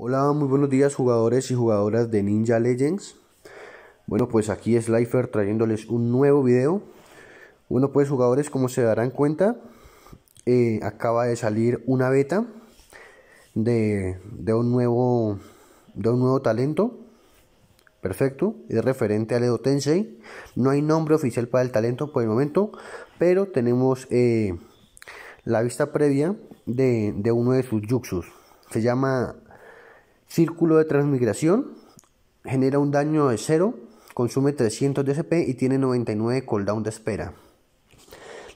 Hola, muy buenos días jugadores y jugadoras de Ninja Legends. Bueno, pues aquí es Lifer trayéndoles un nuevo video. Bueno, pues jugadores, como se darán cuenta, eh, acaba de salir una beta de, un nuevo, de un nuevo talento. Perfecto, es referente al Edo Tensei. No hay nombre oficial para el talento por el momento, pero tenemos eh, la vista previa de, de uno de sus Juxus. Se llama Círculo de transmigración genera un daño de 0, consume 300 de y tiene 99 cooldown de espera.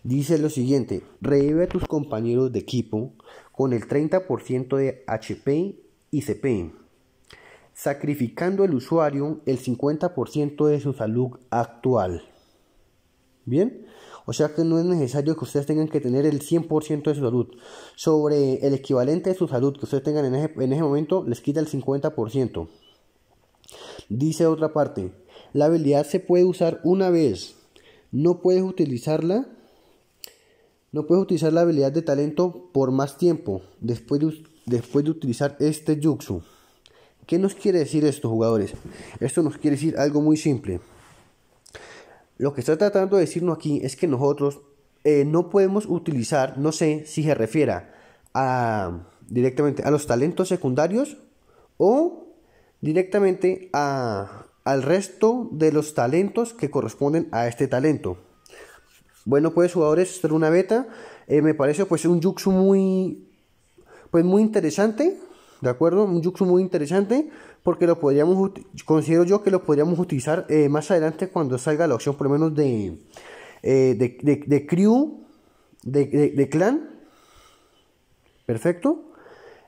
Dice lo siguiente, revive a tus compañeros de equipo con el 30% de HP y CP, sacrificando al usuario el 50% de su salud actual. Bien, o sea que no es necesario que ustedes tengan que tener el 100% de su salud. Sobre el equivalente de su salud que ustedes tengan en ese, momento, les quita el 50%. Dice otra parte, la habilidad se puede usar una vez. No puedes utilizarla. No puedes utilizar la habilidad de talento por más tiempo después de, después de utilizar este jutsu. ¿Qué nos quiere decir esto, jugadores? Esto nos quiere decir algo muy simple. Lo que está tratando de decirnos aquí es que nosotros eh, no podemos utilizar, no sé si se refiera a, directamente a los talentos secundarios o directamente a, al resto de los talentos que corresponden a este talento. Bueno, pues jugadores, ser una beta. Eh, me parece pues un yuksu muy, pues, muy interesante ¿De acuerdo? Un yuxu muy interesante porque lo podríamos, considero yo que lo podríamos utilizar eh, más adelante cuando salga la opción por lo menos de, eh, de, de, crew, de, clan. Perfecto.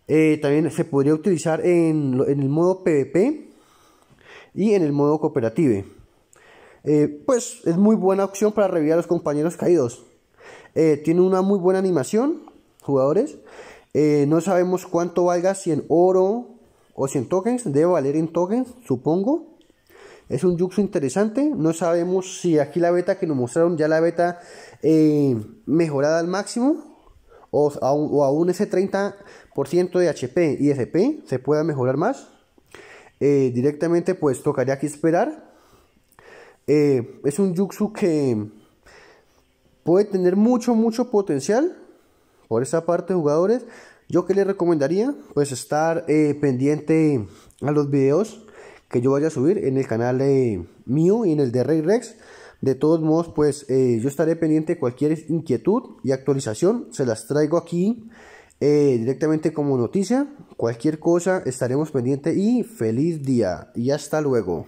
Eh, también se podría utilizar en, en, el modo PvP y en el modo cooperative. pues es muy buena opción para revivir a los compañeros caídos. tiene una muy buena animación, jugadores. Eh, no sabemos cuánto valga, si en oro o si en tokens. Debe valer en tokens, supongo. Es un Yuxu interesante. No sabemos si aquí la beta que nos mostraron, ya la beta eh, mejorada al máximo. O, o aún, ese 30% de HP y SP se pueda mejorar más. Eh, directamente pues tocaría aquí esperar. es un Yuxu que puede tener mucho, mucho potencial por esa parte, jugadores, yo que les recomendaría, pues estar eh, pendiente a los videos que yo vaya a subir en el canal de mío y en el de Rey Rex. De todos modos, pues eh, yo estaré pendiente de cualquier inquietud y actualización. Se las traigo aquí eh, directamente como noticia. Cualquier cosa estaremos pendiente y feliz día. Y hasta luego.